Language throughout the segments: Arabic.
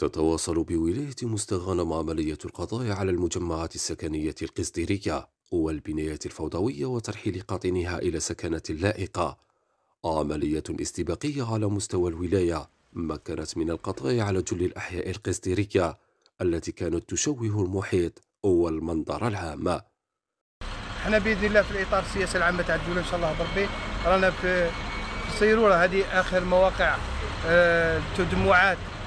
تتواصل بولاية مستغانم عملية القضاء على المجمعات السكنية القصديرية والبنايات الفوضوية وترحيل قاطنها إلى سكنة لائقة عملية استباقية على مستوى الولاية مكنت من القضاء على جل الأحياء القصديرية التي كانت تشوه المحيط والمنظر العام احنا باذن الله في الاطار السياسه العامه تاع الدوله ان شاء الله بربي رانا في الصيروره هذه اخر مواقع التجمعات آه،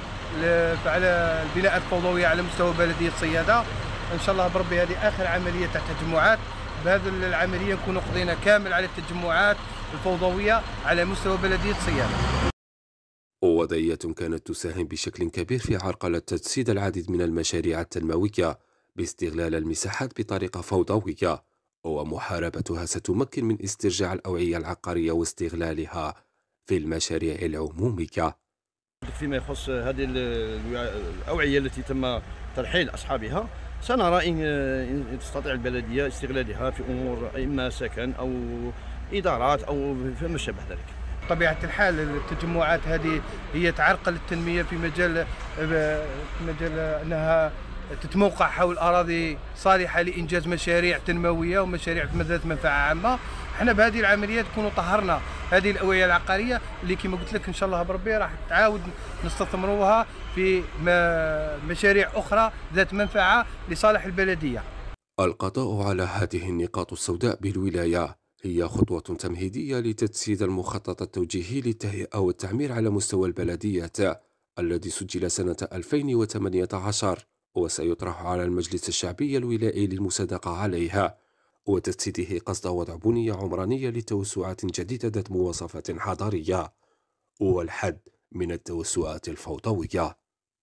على البناء الفوضوي على مستوى بلديه صياده ان شاء الله بربي هذه اخر عمليه تاع تجمعات بهذه العمليه نكونوا قضينا كامل على التجمعات الفوضويه على مستوى بلديه صياده وضعية كانت تساهم بشكل كبير في عرقلة تجسيد العديد من المشاريع التنموية باستغلال المساحات بطريقة فوضوية ومحاربتها ستمكن من استرجاع الأوعية العقارية واستغلالها في المشاريع العمومية فيما يخص هذه الاوعيه التي تم ترحيل اصحابها سنرى ان تستطيع البلديه استغلالها في امور اما سكن او ادارات او فما شابه ذلك. طبيعه الحال التجمعات هذه هي تعرقل التنميه في مجال في مجال انها تتموقع حول اراضي صالحه لانجاز مشاريع تنمويه ومشاريع ذات منفعه عامه، احنا بهذه العمليه تكون طهرنا هذه الاوعيه العقاريه اللي كما قلت لك ان شاء الله بربي راح تعاود نستثمروها في مشاريع اخرى ذات منفعه لصالح البلديه القضاء على هذه النقاط السوداء بالولايه هي خطوة تمهيدية لتجسيد المخطط التوجيهي للتهيئة والتعمير على مستوى البلديات الذي سجل سنة 2018 وسيطرح على المجلس الشعبي الولائي للمصادقة عليها وتسديده قصد وضع بنية عمرانية لتوسعات جديدة ذات مواصفات حضارية والحد من التوسعات الفوضوية